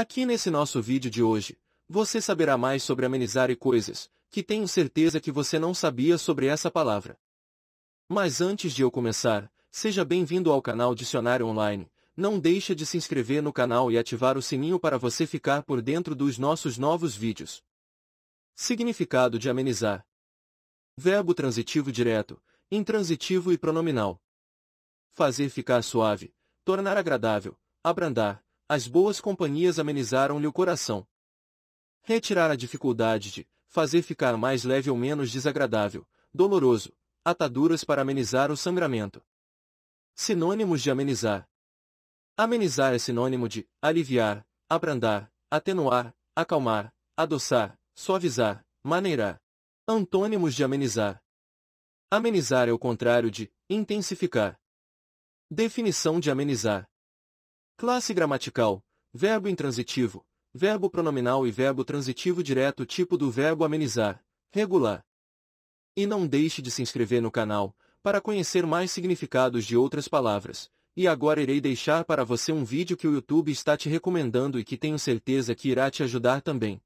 Aqui nesse nosso vídeo de hoje, você saberá mais sobre amenizar e coisas, que tenho certeza que você não sabia sobre essa palavra. Mas antes de eu começar, seja bem-vindo ao canal Dicionário Online, não deixa de se inscrever no canal e ativar o sininho para você ficar por dentro dos nossos novos vídeos. Significado de amenizar Verbo transitivo direto, intransitivo e pronominal. Fazer ficar suave, tornar agradável, abrandar, as boas companhias amenizaram-lhe o coração. Retirar a dificuldade de fazer ficar mais leve ou menos desagradável, doloroso, ataduras para amenizar o sangramento. Sinônimos de amenizar. Amenizar é sinônimo de aliviar, abrandar, atenuar, acalmar, adoçar, suavizar, maneirar. Antônimos de amenizar. Amenizar é o contrário de intensificar. Definição de amenizar. Classe gramatical: verbo intransitivo, verbo pronominal e verbo transitivo direto, tipo do verbo amenizar, regular. E não deixe de se inscrever no canal para conhecer mais significados de outras palavras. E agora irei deixar para você um vídeo que o YouTube está te recomendando e que tenho certeza que irá te ajudar também.